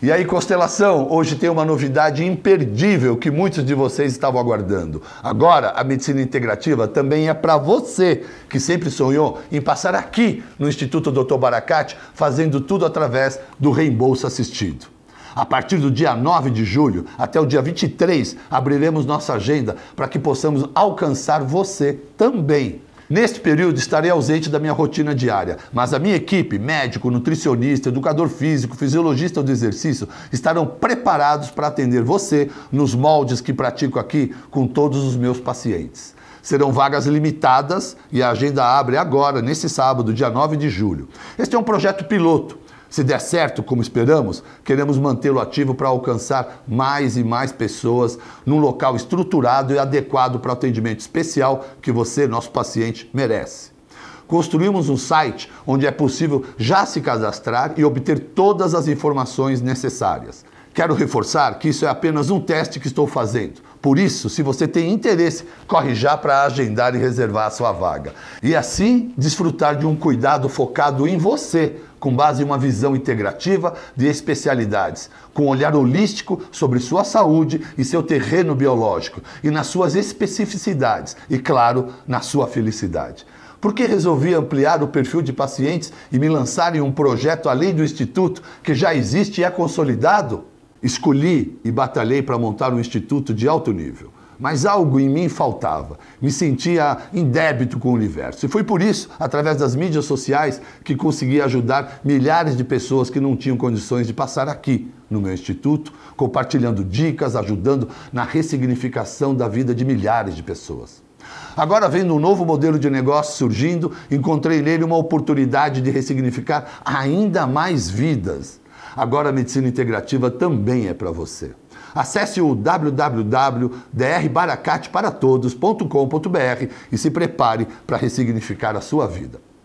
E aí, constelação, hoje tem uma novidade imperdível que muitos de vocês estavam aguardando. Agora, a medicina integrativa também é para você que sempre sonhou em passar aqui no Instituto Dr. Baracate, fazendo tudo através do reembolso assistido. A partir do dia 9 de julho até o dia 23, abriremos nossa agenda para que possamos alcançar você também Neste período estarei ausente da minha rotina diária, mas a minha equipe, médico, nutricionista, educador físico, fisiologista do exercício, estarão preparados para atender você nos moldes que pratico aqui com todos os meus pacientes. Serão vagas limitadas e a agenda abre agora, nesse sábado, dia 9 de julho. Este é um projeto piloto se der certo, como esperamos, queremos mantê-lo ativo para alcançar mais e mais pessoas num local estruturado e adequado para o atendimento especial que você, nosso paciente, merece. Construímos um site onde é possível já se cadastrar e obter todas as informações necessárias. Quero reforçar que isso é apenas um teste que estou fazendo. Por isso, se você tem interesse, corre já para agendar e reservar a sua vaga. E assim, desfrutar de um cuidado focado em você, com base em uma visão integrativa de especialidades, com um olhar holístico sobre sua saúde e seu terreno biológico, e nas suas especificidades, e claro, na sua felicidade. Por que resolvi ampliar o perfil de pacientes e me lançar em um projeto além do instituto que já existe e é consolidado? Escolhi e batalhei para montar um instituto de alto nível, mas algo em mim faltava. Me sentia em débito com o universo. E foi por isso, através das mídias sociais, que consegui ajudar milhares de pessoas que não tinham condições de passar aqui no meu instituto, compartilhando dicas, ajudando na ressignificação da vida de milhares de pessoas. Agora, vendo um novo modelo de negócio surgindo, encontrei nele uma oportunidade de ressignificar ainda mais vidas. Agora a medicina integrativa também é para você. Acesse o www.drbaracatparatodos.com.br e se prepare para ressignificar a sua vida.